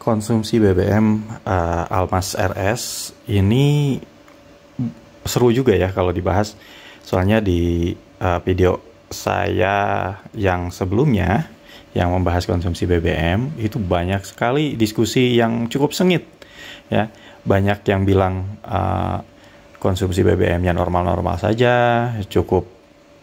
konsumsi BBM uh, eh, Almas RS ini seru juga ya kalau dibahas. Soalnya di uh, video saya yang sebelumnya yang membahas konsumsi BBM itu banyak sekali diskusi yang cukup sengit ya. Banyak yang bilang uh, konsumsi bbm yang normal-normal saja, cukup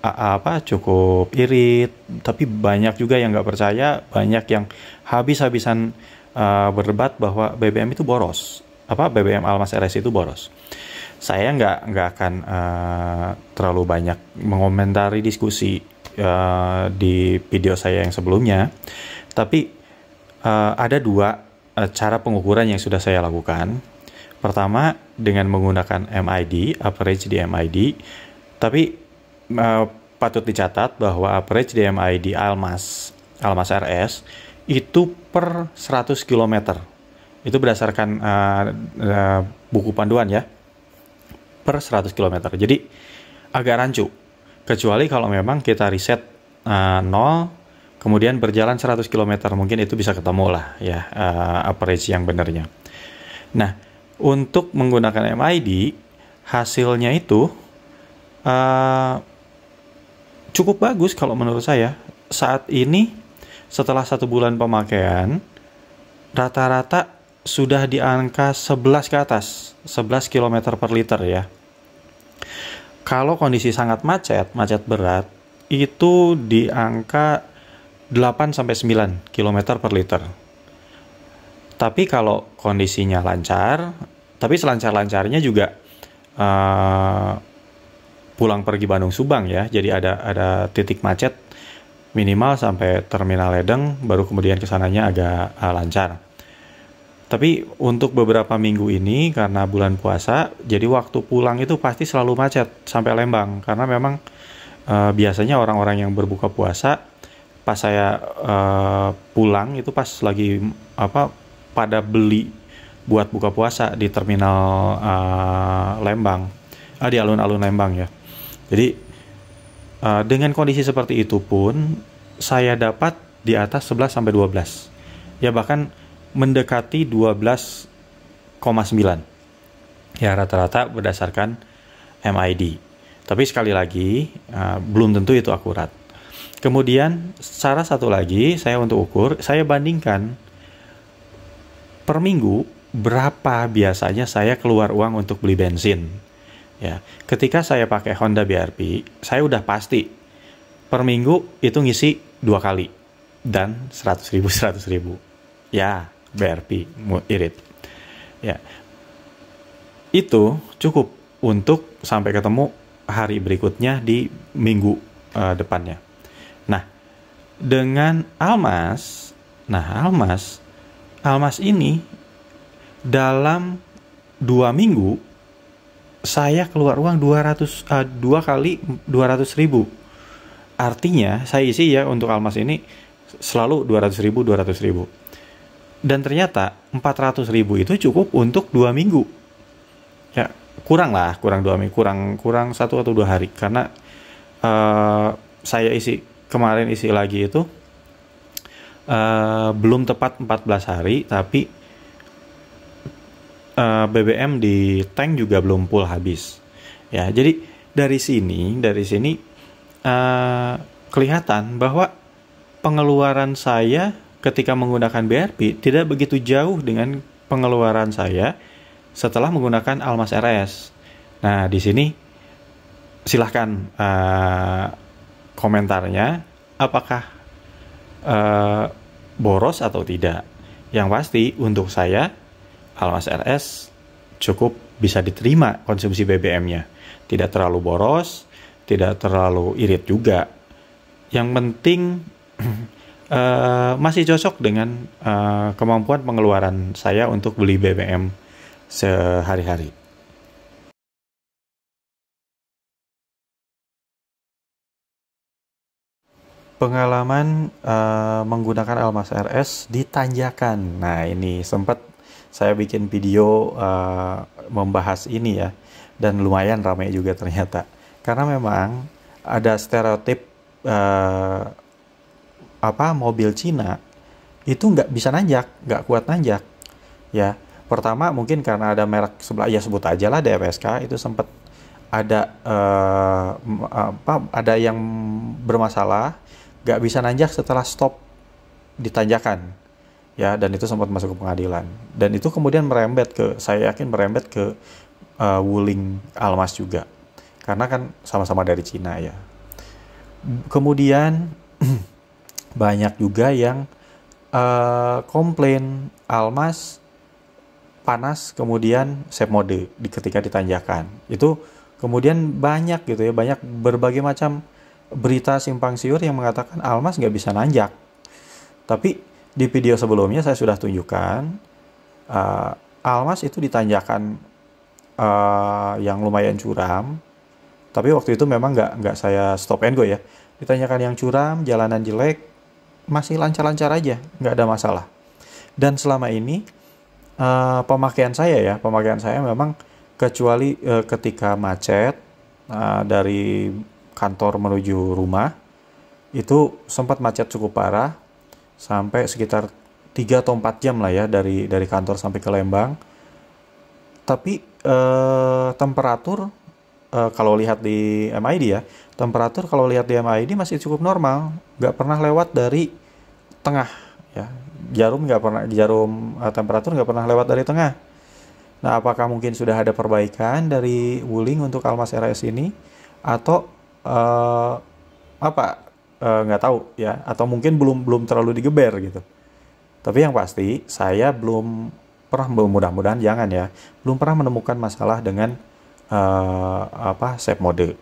apa cukup irit tapi banyak juga yang nggak percaya banyak yang habis-habisan Eh, berdebat bahwa BBM itu boros, apa BBM Almas RS itu boros. Saya nggak nggak akan uh, terlalu banyak mengomentari diskusi uh, di video saya yang sebelumnya, tapi uh, ada dua uh, cara pengukuran yang sudah saya lakukan. Pertama dengan menggunakan MID, average di MID, tapi uh, patut dicatat bahwa average di MID Almas Almas RS itu per 100 km. Itu berdasarkan uh, uh, buku panduan ya. Per 100 km. Jadi agak rancu. Kecuali kalau memang kita riset uh, nol kemudian berjalan 100 km mungkin itu bisa ketemu lah ya uh, average yang benarnya Nah, untuk menggunakan MID hasilnya itu uh, cukup bagus kalau menurut saya. Saat ini setelah satu bulan pemakaian rata-rata sudah di angka 11 ke atas, 11 km per liter ya. Kalau kondisi sangat macet, macet berat, itu di angka 8 sampai 9 km per liter. Tapi kalau kondisinya lancar, tapi selancar-lancarnya juga uh, pulang pergi Bandung Subang ya. Jadi ada ada titik macet minimal sampai terminal Ledeng baru kemudian kesananya agak uh, lancar. Tapi untuk beberapa minggu ini karena bulan puasa, jadi waktu pulang itu pasti selalu macet sampai Lembang karena memang uh, biasanya orang-orang yang berbuka puasa pas saya uh, pulang itu pas lagi apa pada beli buat buka puasa di terminal uh, Lembang, ah, di alun-alun Lembang ya. Jadi uh, dengan kondisi seperti itu pun saya dapat di atas 11 sampai 12. Ya bahkan mendekati 12,9. Ya rata-rata berdasarkan MID. Tapi sekali lagi uh, belum tentu itu akurat. Kemudian cara satu lagi saya untuk ukur, saya bandingkan per minggu berapa biasanya saya keluar uang untuk beli bensin. Ya, ketika saya pakai Honda BRP, saya udah pasti per minggu itu ngisi dua kali dan seratus ribu seratus ribu ya BRP irit ya itu cukup untuk sampai ketemu hari berikutnya di minggu uh, depannya nah dengan almas nah almas almas ini dalam dua minggu saya keluar uang dua ratus eh, dua kali dua ratus ribu artinya saya isi ya untuk almas ini selalu 200 ribu 200 ribu dan ternyata 400 ribu itu cukup untuk dua minggu ya kurang lah kurang dua minggu kurang kurang satu atau dua hari karena uh, saya isi kemarin isi lagi itu uh, belum tepat 14 hari tapi uh, eh, BBM di tank juga belum full habis ya jadi dari sini dari sini Eh, kelihatan bahwa pengeluaran saya ketika menggunakan BRP tidak begitu jauh dengan pengeluaran saya setelah menggunakan Almas RS. Nah, di sini silahkan uh, komentarnya apakah uh, boros atau tidak. Yang pasti untuk saya Almas RS cukup bisa diterima konsumsi BBM-nya. Tidak terlalu boros, tidak terlalu irit juga. Yang penting uh, masih cocok dengan uh, kemampuan pengeluaran saya untuk beli BBM sehari-hari. Pengalaman uh, menggunakan Almas RS di tanjakan. Nah, ini sempat saya bikin video uh, membahas ini ya, dan lumayan ramai juga ternyata karena memang ada stereotip uh, apa mobil Cina itu nggak bisa nanjak, nggak kuat nanjak, ya. Pertama mungkin karena ada merek sebelah ya sebut aja lah DPSK itu sempat ada uh, apa ada yang bermasalah nggak bisa nanjak setelah stop ditanjakan ya dan itu sempat masuk ke pengadilan dan itu kemudian merembet ke saya yakin merembet ke uh, Wuling Almas juga karena kan sama-sama dari Cina ya. Kemudian banyak juga yang uh, komplain almas panas kemudian set mode di ketika ditanjakan. Itu kemudian banyak gitu ya, banyak berbagai macam berita simpang siur yang mengatakan almas nggak bisa nanjak. Tapi di video sebelumnya saya sudah tunjukkan uh, almas itu ditanjakan uh, yang lumayan curam tapi waktu itu memang nggak nggak saya stop and go ya. Ditanyakan yang curam, jalanan jelek, masih lancar-lancar aja, nggak ada masalah. Dan selama ini uh, pemakaian saya ya, pemakaian saya memang kecuali uh, ketika macet uh, dari kantor menuju rumah itu sempat macet cukup parah sampai sekitar 3 atau 4 jam lah ya dari dari kantor sampai ke Lembang. Tapi eh, temperatur uh, kalau lihat di MID ya, temperatur kalau lihat di MID masih cukup normal, nggak pernah lewat dari tengah ya. Jarum nggak pernah jarum uh, temperatur nggak pernah lewat dari tengah. Nah, apakah mungkin sudah ada perbaikan dari Wuling untuk Almas RS ini atau uh, apa nggak tahu ya atau mungkin belum belum terlalu digeber gitu. Tapi yang pasti saya belum pernah mudah-mudahan jangan ya belum pernah menemukan masalah dengan uh, apa shape mode.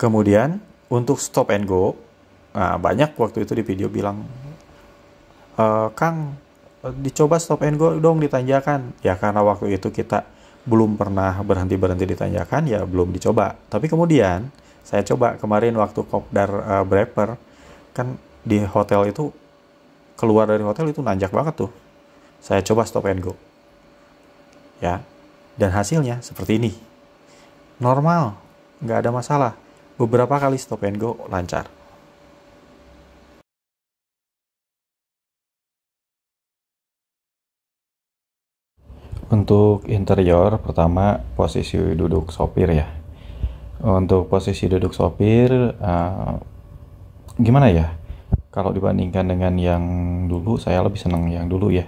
Kemudian untuk stop and go, nah, banyak waktu itu di video bilang, e, Kang dicoba stop and go dong ditanjakan. Ya karena waktu itu kita belum pernah berhenti berhenti ditanjakan, ya belum dicoba. Tapi kemudian saya coba kemarin waktu kopdar uh, Breper, kan di hotel itu keluar dari hotel itu nanjak banget tuh. Saya coba stop and go. Ya, dan hasilnya seperti ini. Normal, nggak ada masalah. Beberapa kali stop and go lancar. Untuk interior, pertama posisi duduk sopir ya. Untuk posisi duduk sopir, uh, gimana ya? Kalau dibandingkan dengan yang dulu, saya lebih senang yang dulu ya.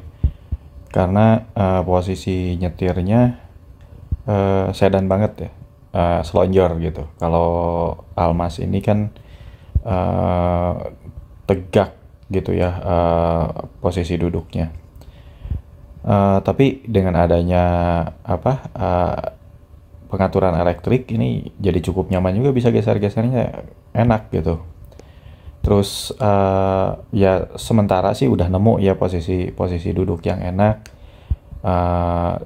Karena uh, posisi nyetirnya Eh, sedan banget ya, uh, selonjor gitu. Kalau Almas ini kan uh, tegak gitu ya uh, posisi duduknya. Uh, tapi dengan adanya apa uh, pengaturan elektrik ini jadi cukup nyaman juga bisa geser-gesernya enak gitu. Terus uh, ya sementara sih udah nemu ya posisi posisi duduk yang enak. Uh,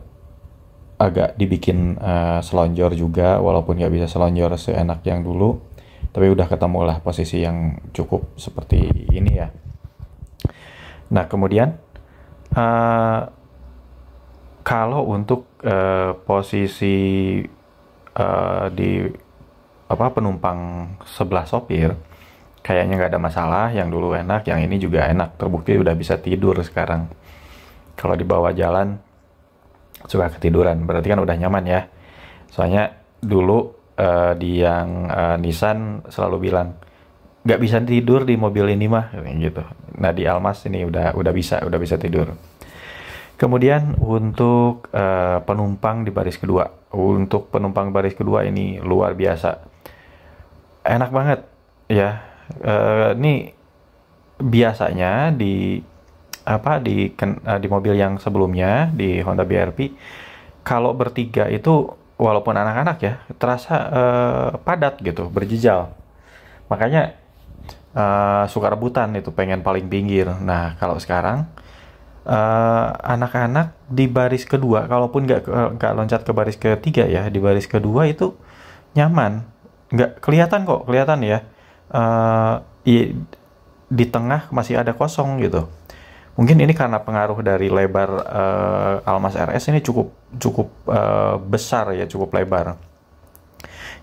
agak dibikin uh, selonjor juga walaupun nggak bisa selonjor seenak yang dulu tapi udah ketemu lah posisi yang cukup seperti ini ya nah kemudian uh, kalau untuk uh, posisi uh, di apa penumpang sebelah sopir kayaknya nggak ada masalah yang dulu enak yang ini juga enak terbukti udah bisa tidur sekarang kalau di bawah jalan suka ketiduran berarti kan udah nyaman ya soalnya dulu uh, di yang uh, Nissan selalu bilang nggak bisa tidur di mobil ini mah gitu nah di Almas ini udah udah bisa udah bisa tidur kemudian untuk uh, penumpang di baris kedua untuk penumpang baris kedua ini luar biasa enak banget ya uh, ini biasanya di apa di eh, di mobil yang sebelumnya di Honda BRP kalau bertiga itu walaupun anak-anak ya terasa uh, padat gitu berjejal makanya uh, suka rebutan itu pengen paling pinggir nah kalau sekarang anak-anak uh, di baris kedua kalaupun nggak nggak loncat ke baris ketiga ya di baris kedua itu nyaman nggak kelihatan kok kelihatan ya uh, di tengah masih ada kosong gitu Mungkin ini karena pengaruh dari lebar uh, Almas RS ini cukup cukup uh, besar ya, cukup lebar.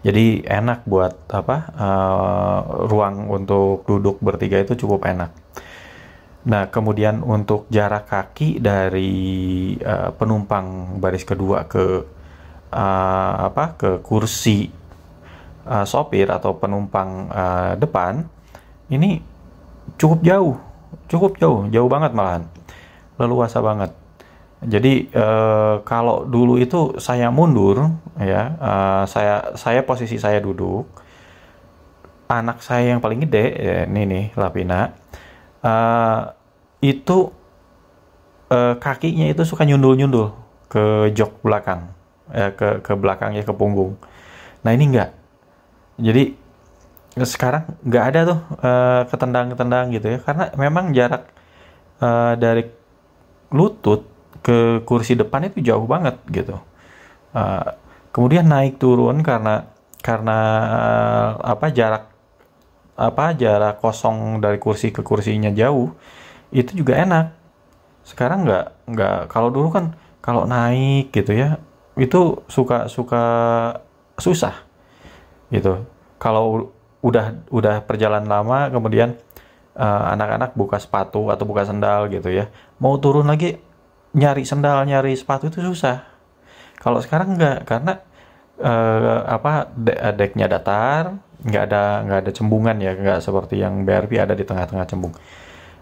Jadi enak buat apa uh, ruang untuk duduk bertiga itu cukup enak. Nah, kemudian untuk jarak kaki dari uh, penumpang baris kedua ke uh, apa ke kursi uh, sopir atau penumpang uh, depan ini cukup jauh cukup jauh, jauh banget malahan, leluasa banget. Jadi eh, kalau dulu itu saya mundur, ya, eh, saya saya posisi saya duduk, anak saya yang paling gede, ya, ini nih Lapina, eh, itu kakinya itu suka nyundul-nyundul ke jok belakang, eh, ke ke belakangnya ke punggung. Nah ini enggak. Jadi sekarang nggak ada tuh ketendang eh, ketendang-ketendang gitu ya karena memang jarak uh, dari lutut ke kursi depan itu jauh banget gitu uh, kemudian naik turun karena karena uh, apa jarak apa jarak kosong dari kursi ke kursinya jauh itu juga enak sekarang nggak nggak kalau dulu kan kalau naik gitu ya itu suka suka susah gitu kalau udah udah perjalanan lama kemudian eh, anak-anak uh, buka sepatu atau buka sendal gitu ya mau turun lagi nyari sendal nyari sepatu itu susah kalau sekarang nggak karena uh, apa de deknya datar nggak ada nggak ada cembungan ya nggak seperti yang BRP ada di tengah-tengah cembung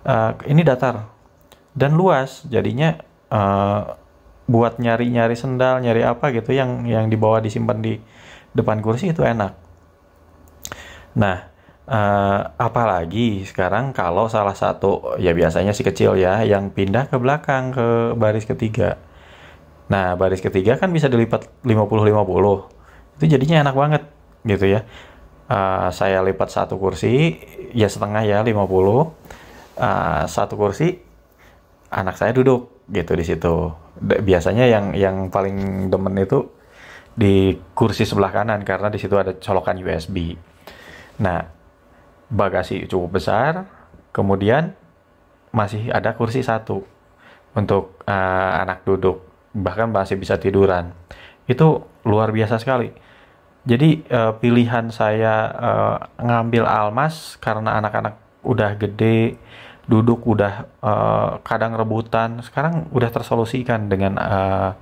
uh, ini datar dan luas jadinya uh, buat nyari-nyari sendal nyari apa gitu yang yang dibawa disimpan di depan kursi itu enak Nah, uh, apalagi sekarang kalau salah satu ya biasanya si kecil ya yang pindah ke belakang ke baris ketiga. Nah, baris ketiga kan bisa dilipat 50-50. Itu jadinya enak banget gitu ya. Uh, saya lipat satu kursi, ya setengah ya 50. Uh, eh, satu kursi anak saya duduk gitu di situ. Biasanya yang yang paling demen itu di kursi sebelah kanan karena di situ ada colokan USB Nah, bagasi cukup besar, kemudian masih ada kursi satu untuk uh, anak duduk, bahkan masih bisa tiduran. Itu luar biasa sekali. Jadi uh, pilihan saya uh, ngambil Almas karena anak-anak udah gede, duduk udah uh, kadang rebutan, sekarang udah tersolusikan dengan uh,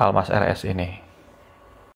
Almas RS ini.